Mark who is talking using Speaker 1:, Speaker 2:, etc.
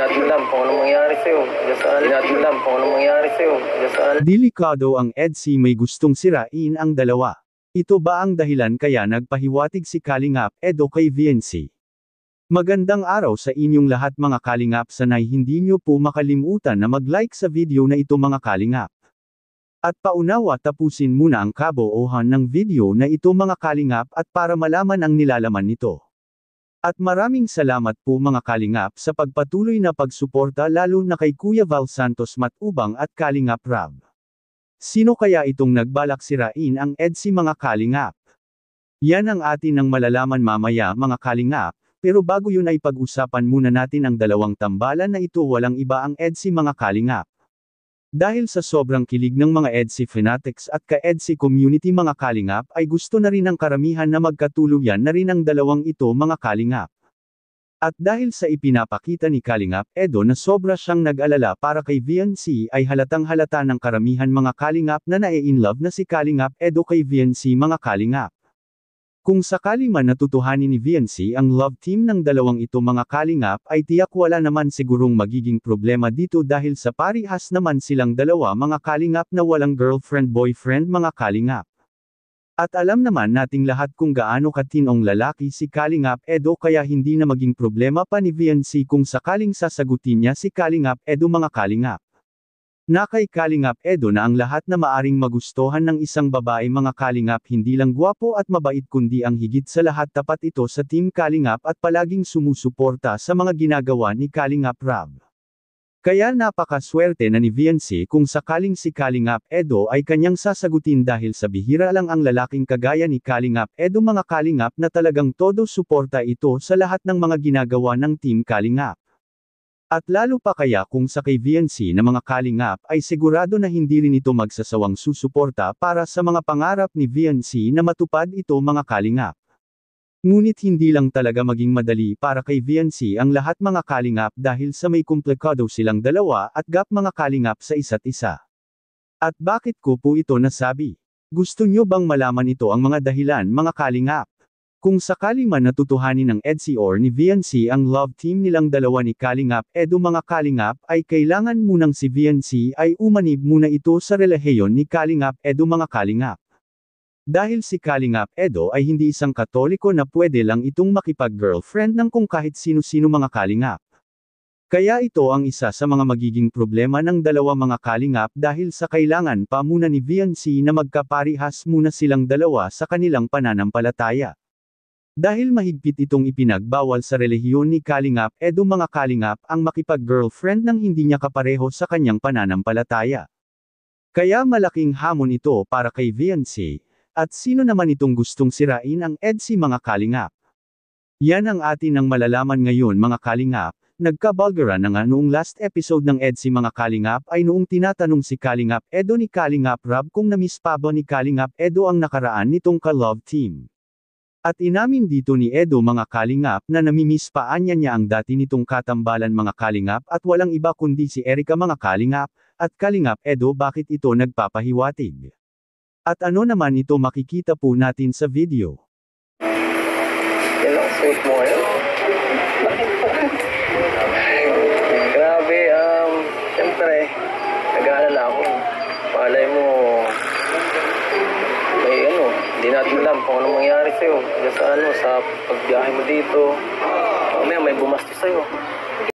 Speaker 1: natin alam kung anong mangyari sa'yo. Hindi natin alam kung anong mangyari sa'yo. Delikado ang EDC may gustong sirain ang dalawa. Ito ba ang dahilan kaya nagpahiwatig si Kalingap Edo kay VNC? Magandang araw sa inyong lahat mga Kalingap sanay hindi nyo po makalimutan na mag-like sa video na ito mga Kalingap. At paunawa tapusin muna ang kaboohan ng video na ito mga kalingap at para malaman ang nilalaman nito. At maraming salamat po mga Kalingap sa pagpatuloy na pagsuporta lalo na kay Kuya Val Santos Matubang at Kalingap Rab. Sino kaya itong nagbalak sirain ang EDSI mga Kalingap? Yan ang atin ang malalaman mamaya mga Kalingap, pero bago yun ay pag-usapan muna natin ang dalawang tambalan na ito walang iba ang EDSI mga Kalingap. Dahil sa sobrang kilig ng mga EDSI fanatics at ka-EDSI community mga kalingap ay gusto na rin ng karamihan na magkatuluyan na rin ang dalawang ito mga kalingap. At dahil sa ipinapakita ni Kalingap Edo na sobra siyang nag-alala para kay VNC ay halatang halata ng karamihan mga kalingap na nae-in love na si Kalingap Edo kay VNC mga kalingap. Kung sakali man natutuhanin ni VNC ang love team ng dalawang ito mga kalingap ay tiyak wala naman sigurong magiging problema dito dahil sa parihas naman silang dalawa mga kalingap na walang girlfriend-boyfriend mga kalingap. At alam naman nating lahat kung gaano katinong lalaki si Kalingap Edo kaya hindi na maging problema pa ni VNC kung sakaling sasagutin niya si Kalingap Edo mga Kalingap na kay Kalingap Edo na ang lahat na maaring magustuhan ng isang babae mga Kalingap hindi lang guwapo at mabait kundi ang higit sa lahat tapat ito sa Team Kalingap at palaging sumusuporta sa mga ginagawa ni Kalingap Rab. Kaya napakaswerte na ni VNC kung sakaling si Kalingap Edo ay kanyang sasagutin dahil sa bihira lang ang lalaking kagaya ni Kalingap Edo mga Kalingap na talagang todo suporta ito sa lahat ng mga ginagawa ng Team Kalingap. At lalo pa kaya kung sa kay VNC na mga kalingap ay sigurado na hindi rin ito magsasawang susuporta para sa mga pangarap ni VNC na matupad ito mga kalingap. Ngunit hindi lang talaga maging madali para kay VNC ang lahat mga kalingap dahil sa may komplikado silang dalawa at gap mga kalingap sa isa't isa. At bakit ko po ito nasabi? Gusto nyo bang malaman ito ang mga dahilan mga kalingap? Kung sakali man natutuhanin ng EDC or ni VNC ang love team nilang dalawa ni Kalingap Edo mga Kalingap ay kailangan munang si VNC ay umanib muna ito sa relahiyon ni Kalingap Edo mga Kalingap. Dahil si Kalingap Edo ay hindi isang katoliko na pwede lang itong makipag-girlfriend ng kung kahit sino-sino mga Kalingap. Kaya ito ang isa sa mga magiging problema ng dalawa mga Kalingap dahil sa kailangan pa muna ni VNC na magkaparihas muna silang dalawa sa kanilang pananampalataya. Dahil mahigpit itong ipinagbawal sa relihiyon ni Kalingap edo mga Kalingap ang makipag-girlfriend ng hindi niya kapareho sa kanyang pananampalataya. Kaya malaking hamon ito para kay Viancy, at sino naman itong gustong sirain ang EDSI mga Kalingap. Yan ang atin ang malalaman ngayon mga Kalingap, nagkabalgara na nga noong last episode ng EDSI mga Kalingap ay noong tinatanong si Kalingap Edo ni Kalingap Rob kung namiss pa ba ni Kalingap Edo ang nakaraan nitong ka-love team. At inamin dito ni Edo mga kalingap na namimiss paanya niya ang dati nitong katambalan mga kalingap at walang iba kundi si Erika mga kalingap, at kalingap Edo bakit ito nagpapahiwatig. At ano naman ito makikita po natin sa video. Hello, sweet mo eh. Grabe, um, siyempre, nag-aalala ako. Malay mo, hindi natin alam kung ano mangyari sa'yo. Diyan sa ano, sa pagbiyahe mo dito. Mamaya may bumastos sa'yo.